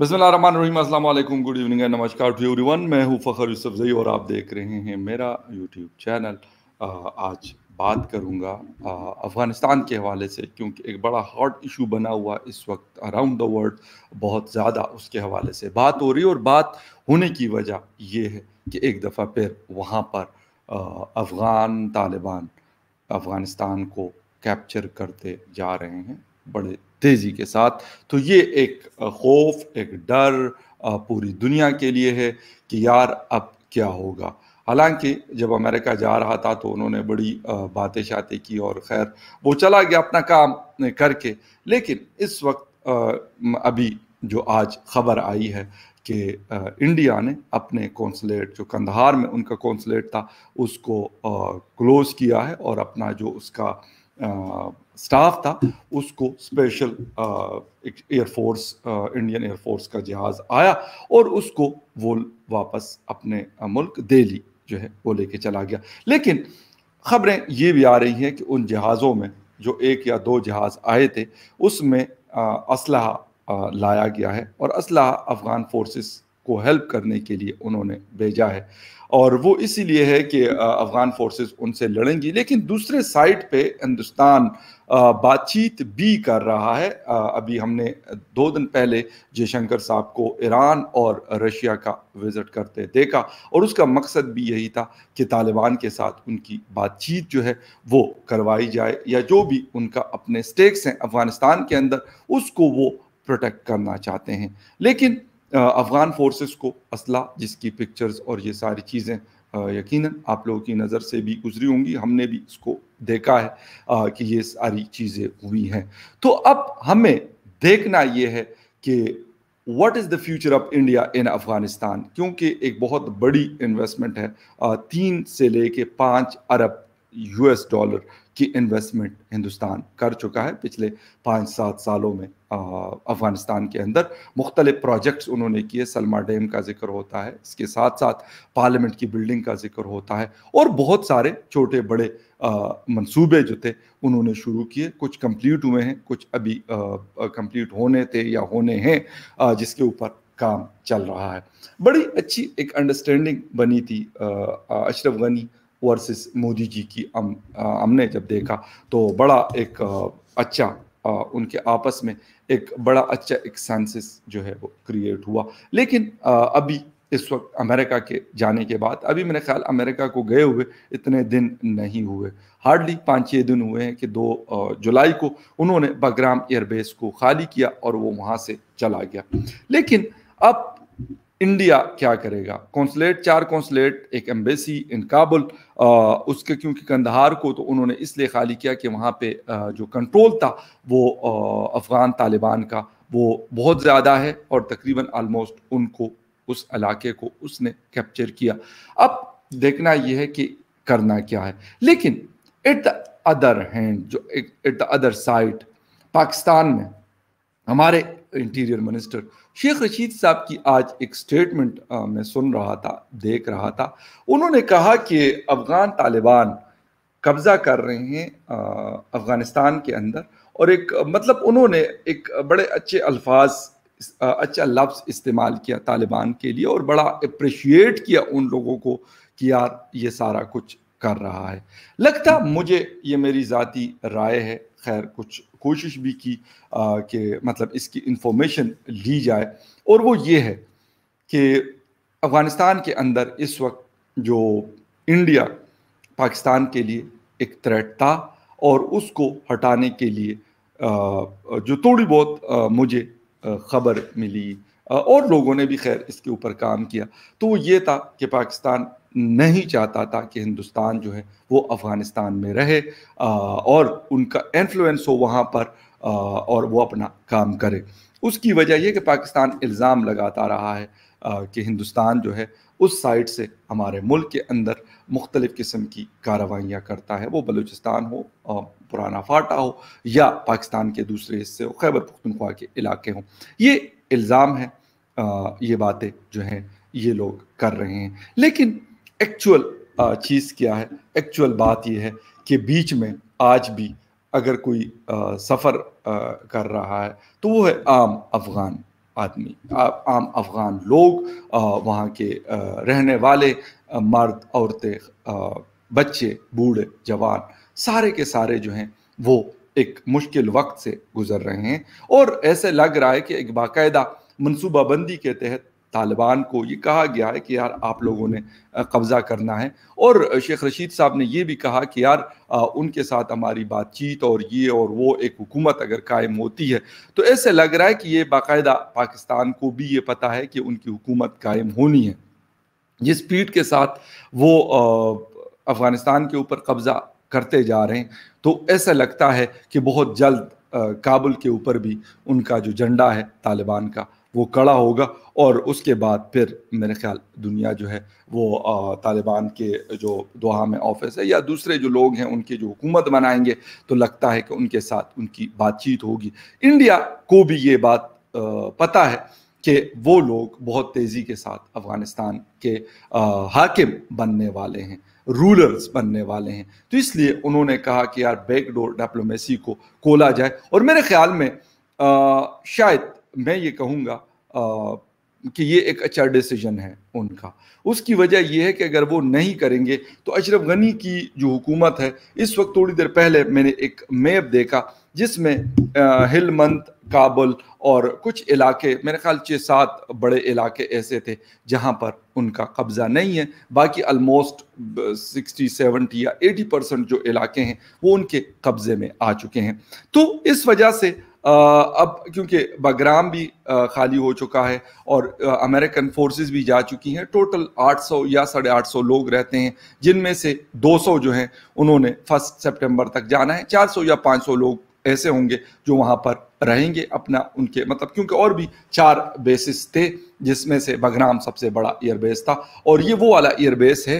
बसमीम good evening and नमस्कार two one मैं हूँ फ़खर यूसफ जई और आप देख रहे हैं मेरा यूट्यूब चैनल आज बात करूँगा अफ़गानिस्तान के हवाले से क्योंकि एक बड़ा हॉट इशू बना हुआ इस वक्त अराउंड द वर्ल्ड बहुत ज़्यादा उसके हवाले से बात हो रही है और बात होने की वजह यह है कि एक दफ़ा फिर वहाँ पर अफ़गान तालिबान अफ़गानिस्तान को कैप्चर करते जा रहे हैं बड़े तेज़ी के साथ तो ये एक खौफ एक डर पूरी दुनिया के लिए है कि यार अब क्या होगा हालांकि जब अमेरिका जा रहा था तो उन्होंने बड़ी बातें शातें की और खैर वो चला गया अपना काम करके लेकिन इस वक्त अभी जो आज खबर आई है कि इंडिया ने अपने कौंसलेट जो कंधार में उनका कौंसलेट था उसको क्लोज़ किया है और अपना जो उसका स्टाफ था उसको स्पेशल एयरफोर्स इंडियन एयरफोर्स का जहाज़ आया और उसको वो वापस अपने मुल्क दिल्ली जो है वो लेके चला गया लेकिन खबरें ये भी आ रही हैं कि उन जहाज़ों में जो एक या दो जहाज़ आए थे उसमें असलहा लाया गया है और असलहा अफ़गान फोर्सेस को हेल्प करने के लिए उन्होंने भेजा है और वो इसीलिए है कि अफ़गान फोर्सेस उनसे लड़ेंगी लेकिन दूसरे साइड पे हिंदुस्तान बातचीत भी कर रहा है अभी हमने दो दिन पहले जयशंकर साहब को ईरान और रशिया का विज़िट करते देखा और उसका मकसद भी यही था कि तालिबान के साथ उनकी बातचीत जो है वो करवाई जाए या जो भी उनका अपने स्टेक्स हैं अफ़गानिस्तान के अंदर उसको वो प्रोटेक्ट करना चाहते हैं लेकिन अफ़गान फोर्सेस को असला जिसकी पिक्चर्स और ये सारी चीज़ें यकीनन आप लोगों की नज़र से भी गुजरी होंगी हमने भी इसको देखा है आ, कि ये सारी चीज़ें हुई हैं तो अब हमें देखना ये है कि what is the future of India in Afghanistan क्योंकि एक बहुत बड़ी इन्वेस्टमेंट है आ, तीन से लेके पाँच अरब यूएस डॉलर की इन्वेस्टमेंट हिंदुस्तान कर चुका है पिछले पाँच सात सालों में अफ़गानिस्तान के अंदर मुख्तलिफ प्रोजेक्ट्स उन्होंने किए सलमा डैम का जिक्र होता है इसके साथ साथ पार्लियामेंट की बिल्डिंग का जिक्र होता है और बहुत सारे छोटे बड़े मंसूबे जो थे उन्होंने शुरू किए कुछ कंप्लीट हुए हैं कुछ अभी कंप्लीट होने थे या होने हैं जिसके ऊपर काम चल रहा है बड़ी अच्छी एक अंडरस्टैंडिंग बनी थी अशरफ गनी वर्सेस मोदी जी की हम हमने जब देखा तो बड़ा एक अच्छा उनके आपस में एक बड़ा अच्छा एक सेंसिस जो है वो क्रिएट हुआ लेकिन अभी इस वक्त अमेरिका के जाने के बाद अभी मेरे ख्याल अमेरिका को गए हुए इतने दिन नहीं हुए हार्डली पाँच छः दिन हुए हैं कि दो जुलाई को उन्होंने बगराम एयरबेस को खाली किया और वो वहाँ से चला गया लेकिन अब इंडिया क्या करेगा कौंसलेट चार कौंसलेट एक एम्बेसी इन काबुल आ, उसके क्योंकि कंधार को तो उन्होंने इसलिए खाली किया कि वहाँ पे आ, जो कंट्रोल था वो अफ़गान तालिबान का वो बहुत ज़्यादा है और तकरीबन आलमोस्ट उनको उस इलाके को उसने कैप्चर किया अब देखना यह है कि करना क्या है लेकिन एट द अदर हैंड जो at the other side Pakistan में हमारे इंटीरियर मिनिस्टर शेख रशीद साहब की आज एक स्टेटमेंट मैं सुन रहा था देख रहा था उन्होंने कहा कि अफ़गान तालिबान कब्ज़ा कर रहे हैं अफ़गानिस्तान के अंदर और एक मतलब उन्होंने एक बड़े अच्छे अल्फाज अच्छा लफ्ज़ इस्तेमाल किया तालिबान के लिए और बड़ा अप्रिशिएट किया उन लोगों को कि यार ये सारा कुछ कर रहा है लगता मुझे ये मेरी ज़ाती राय है खैर कुछ कोशिश भी की कि मतलब इसकी इंफॉर्मेशन ली जाए और वो ये है कि अफ़गानिस्तान के अंदर इस वक्त जो इंडिया पाकिस्तान के लिए एक थ्रेट था और उसको हटाने के लिए जो थोड़ी बहुत मुझे खबर मिली और लोगों ने भी खैर इसके ऊपर काम किया तो वो ये था कि पाकिस्तान नहीं चाहता था कि हिंदुस्तान जो है वो अफ़गानिस्तान में रहे और उनका इन्फ्लुएंस हो वहाँ पर और वो अपना काम करे उसकी वजह यह कि पाकिस्तान इल्ज़ाम लगाता रहा है कि हिंदुस्तान जो है उस साइड से हमारे मुल्क के अंदर मुख्तलिफ़ किस्म की कार्रवाइयाँ करता है वो बलूचिस्तान हो पुराना फाटा हो या पाकिस्तान के दूसरे हिस्से हो खैबर पख्तनख्वा के इलाके हों ये इल्ज़ाम है ये बातें जो हैं ये लोग कर रहे हैं लेकिन एक्चुअल चीज़ क्या है एक्चुअल बात यह है कि बीच में आज भी अगर कोई सफ़र कर रहा है तो वो है आम अफ़गान आदमी आम अफ़गान लोग वहाँ के रहने वाले मर्द औरतें बच्चे बूढ़े जवान सारे के सारे जो हैं वो एक मुश्किल वक्त से गुजर रहे हैं और ऐसे लग रहा है कि एक बाकायदा मनसूबाबंदी के तहत तालिबान को ये कहा गया है कि यार आप लोगों ने कब्ज़ा करना है और शेख रशीद साहब ने यह भी कहा कि यार आ, उनके साथ हमारी बातचीत और ये और वो एक हुकूमत अगर कायम होती है तो ऐसे लग रहा है कि ये बाकायदा पाकिस्तान को भी ये पता है कि उनकी हुकूमत कायम होनी है जिस पीठ के साथ वो अफ़गानिस्तान के ऊपर कब्ज़ा करते जा रहे हैं तो ऐसा लगता है कि बहुत जल्द काबुल के ऊपर भी उनका जो झंडा है तालिबान का वो कड़ा होगा और उसके बाद फिर मेरे ख्याल दुनिया जो है वो तालिबान के जो दोहा में ऑफिस है या दूसरे जो लोग हैं उनके जो हुकूमत बनाएंगे तो लगता है कि उनके साथ उनकी बातचीत होगी इंडिया को भी ये बात पता है कि वो लोग बहुत तेज़ी के साथ अफ़गानिस्तान के हाकिम बनने वाले हैं रूलर्स बनने वाले हैं तो इसलिए उन्होंने कहा कि यार बैकडोर डिप्लोमेसी को खोला जाए और मेरे ख्याल में आ, शायद मैं ये कहूँगा कि ये एक अच्छा डिसीजन है उनका उसकी वजह यह है कि अगर वो नहीं करेंगे तो अशरफ गनी की जो हुकूमत है इस वक्त थोड़ी देर पहले मैंने एक मैप देखा जिसमें हिलमंत काबुल और कुछ इलाके मेरे ख्याल छः सात बड़े इलाके ऐसे थे जहाँ पर उनका कब्ज़ा नहीं है बाकी अलमोस्ट सिक्सटी सेवेंटी या एटी परसेंट जो इलाके हैं वो उनके कब्ज़े में आ चुके हैं तो इस वजह से अब क्योंकि बगराम भी खाली हो चुका है और अमेरिकन फोर्सेस भी जा चुकी हैं टोटल 800 या साढ़े आठ लोग रहते हैं जिनमें से 200 जो हैं उन्होंने फर्स्ट सितंबर तक जाना है 400 या 500 लोग ऐसे होंगे जो वहाँ पर रहेंगे अपना उनके मतलब क्योंकि और भी चार बेसिस थे जिसमें से बघराम सबसे बड़ा एयरबेस था और ये वो वाला एयरबेस है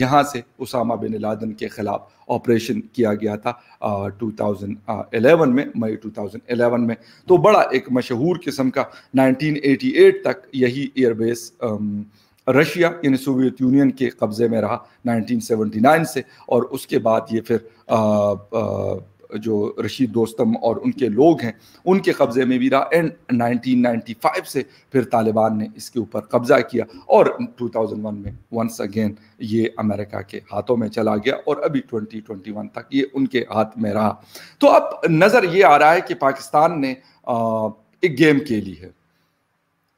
जहाँ से उसामा बिन लादन के ख़िलाफ़ ऑपरेशन किया गया था 2011 में मई 2011 में तो बड़ा एक मशहूर किस्म का 1988 तक यही एयरबेस रशिया यानी सोवियत यूनियन के कब्ज़े में रहा 1979 से और उसके बाद ये फिर आ, आ, जो रशीद दोस्तम और उनके लोग हैं उनके कब्ज़े में भी रहा एंड 1995 से फिर तालिबान ने इसके ऊपर कब्ज़ा किया और 2001 में वंस अगेन ये अमेरिका के हाथों में चला गया और अभी 2021 तक ये उनके हाथ में रहा तो अब नज़र ये आ रहा है कि पाकिस्तान ने एक गेम खेली है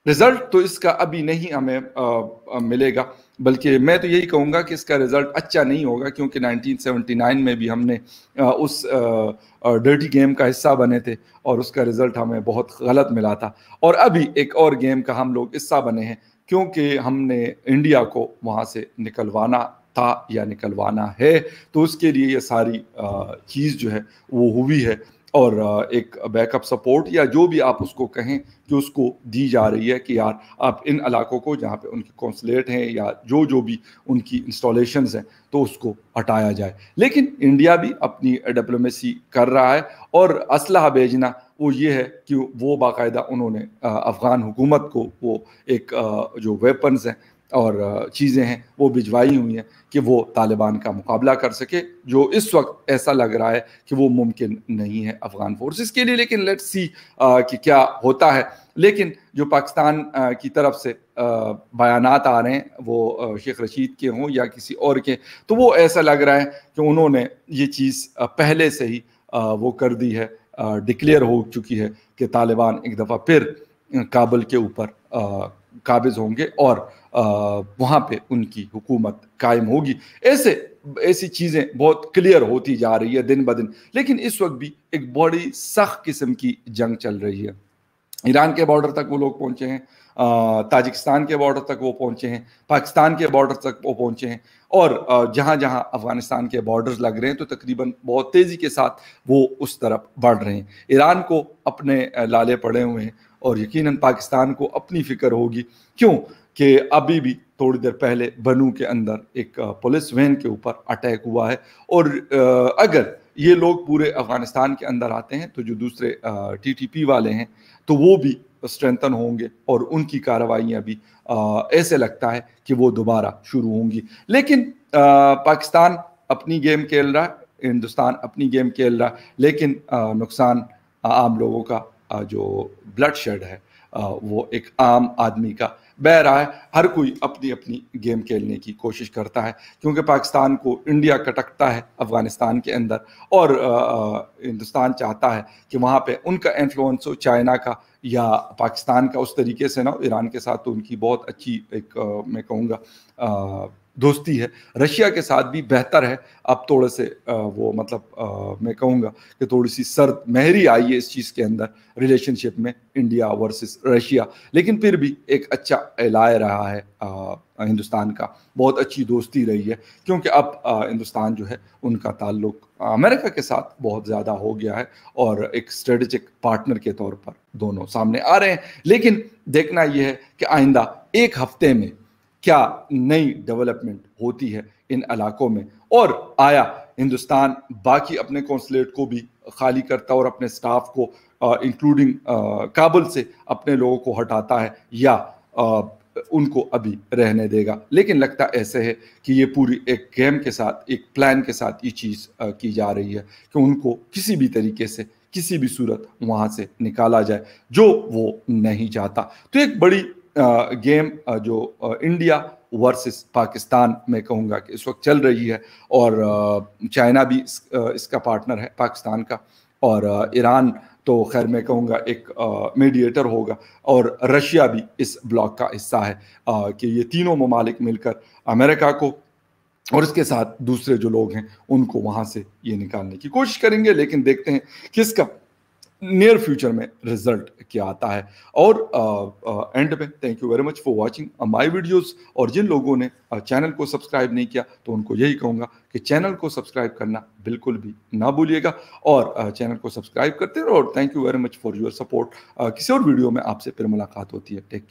रिज़ल्ट तो इसका अभी नहीं हमें आ, आ, मिलेगा बल्कि मैं तो यही कहूँगा कि इसका रिज़ल्ट अच्छा नहीं होगा क्योंकि 1979 में भी हमने उस डर्टी गेम का हिस्सा बने थे और उसका रिज़ल्ट हमें बहुत गलत मिला था और अभी एक और गेम का हम लोग हिस्सा बने हैं क्योंकि हमने इंडिया को वहाँ से निकलवाना था या निकलवाना है तो उसके लिए ये सारी चीज़ जो है वो हुई है और एक बैकअप सपोर्ट या जो भी आप उसको कहें जो उसको दी जा रही है कि यार आप इन इलाकों को जहाँ पे उनके कौंसलेट हैं या जो जो भी उनकी इंस्टॉलेशन हैं तो उसको हटाया जाए लेकिन इंडिया भी अपनी डिप्लोमेसी कर रहा है और असलाह भेजना वो ये है कि वो बाकायदा उन्होंने अफ़गान हुकूमत को वो एक जो वेपन्स हैं और चीज़ें हैं वो भिजवाई हुई हैं कि वो तालिबान का मुकाबला कर सके जो इस वक्त ऐसा लग रहा है कि वो मुमकिन नहीं है अफ़गान फोर्सेस के लिए लेकिन लेट्स सी कि क्या होता है लेकिन जो पाकिस्तान की तरफ से बयान आ रहे हैं वो शेख रशीद के हों या किसी और के तो वो ऐसा लग रहा है कि उन्होंने ये चीज़ पहले से ही वो कर दी है डिक्लेयर हो चुकी है कि तालिबान एक दफ़ा फिर काबुल के ऊपर काबिज होंगे और वहाँ पे उनकी हुकूमत कायम होगी ऐसे ऐसी चीज़ें बहुत क्लियर होती जा रही है दिन ब दिन लेकिन इस वक्त भी एक बड़ी सख्त किस्म की जंग चल रही है ईरान के बॉर्डर तक वो लोग पहुँचे हैं ताजिकिस्तान के बॉर्डर तक वो पहुँचे हैं पाकिस्तान के बॉर्डर तक वो पहुँचे हैं और जहाँ जहाँ अफ़गानिस्तान के बॉर्डर लग रहे हैं तो तकरीबन बहुत तेज़ी के साथ वो उस तरफ बढ़ रहे हैं ईरान को अपने लाले पड़े हुए हैं और यकीनन पाकिस्तान को अपनी फ़िक्र होगी क्यों कि अभी भी थोड़ी देर पहले बनू के अंदर एक पुलिस वैन के ऊपर अटैक हुआ है और अगर ये लोग पूरे अफगानिस्तान के अंदर आते हैं तो जो दूसरे टीटीपी वाले हैं तो वो भी स्ट्रेंथन होंगे और उनकी कार्रवाइयाँ भी ऐसे लगता है कि वो दोबारा शुरू होंगी लेकिन पाकिस्तान अपनी गेम खेल रहा है हिंदुस्तान अपनी गेम खेल रहा है लेकिन नुकसान आम लोगों का जो ब्लड शेड है वो एक आम आदमी का है हर कोई अपनी अपनी गेम खेलने की कोशिश करता है क्योंकि पाकिस्तान को इंडिया कटकता है अफ़गानिस्तान के अंदर और हिंदुस्तान चाहता है कि वहाँ पे उनका इन्फ्लुएंस हो चाइना का या पाकिस्तान का उस तरीके से ना ईरान के साथ तो उनकी बहुत अच्छी एक मैं कहूँगा दोस्ती है रशिया के साथ भी बेहतर है अब थोड़े से वो मतलब मैं कहूँगा कि थोड़ी सी सर्द महरी आई है इस चीज़ के अंदर रिलेशनशिप में इंडिया वर्सेस रशिया लेकिन फिर भी एक अच्छा एलाय रहा है हिंदुस्तान का बहुत अच्छी दोस्ती रही है क्योंकि अब हिंदुस्तान जो है उनका ताल्लुक अमेरिका के साथ बहुत ज़्यादा हो गया है और एक स्ट्रेटजिक पार्टनर के तौर पर दोनों सामने आ रहे हैं लेकिन देखना यह है कि आइंदा एक हफ्ते में क्या नई डेवलपमेंट होती है इन इलाकों में और आया हिंदुस्तान बाकी अपने कौंसलेट को भी खाली करता और अपने स्टाफ को इंक्लूडिंग काबुल से अपने लोगों को हटाता है या आ, उनको अभी रहने देगा लेकिन लगता ऐसे है कि ये पूरी एक गेम के साथ एक प्लान के साथ ये चीज़ की जा रही है कि उनको किसी भी तरीके से किसी भी सूरत वहाँ से निकाला जाए जो वो नहीं चाहता तो एक बड़ी गेम जो इंडिया वर्सेस पाकिस्तान मैं कहूँगा कि इस वक्त चल रही है और चाइना भी इस, इसका पार्टनर है पाकिस्तान का और ईरान तो खैर मैं कहूँगा एक मीडिएटर होगा और रशिया भी इस ब्लॉक का हिस्सा है आ, कि ये तीनों ममालिक मिलकर अमेरिका को और इसके साथ दूसरे जो लोग हैं उनको वहाँ से ये निकालने की कोशिश करेंगे लेकिन देखते हैं किसका नियर फ्यूचर में रिजल्ट क्या आता है और एंड uh, uh, में thank you very much for watching my videos और जिन लोगों ने चैनल uh, को सब्सक्राइब नहीं किया तो उनको यही कहूँगा कि चैनल को सब्सक्राइब करना बिल्कुल भी ना भूलिएगा और चैनल को सब्सक्राइब करते रहो और thank you very much for your support किसी और वीडियो में आपसे फिर मुलाकात होती है टेक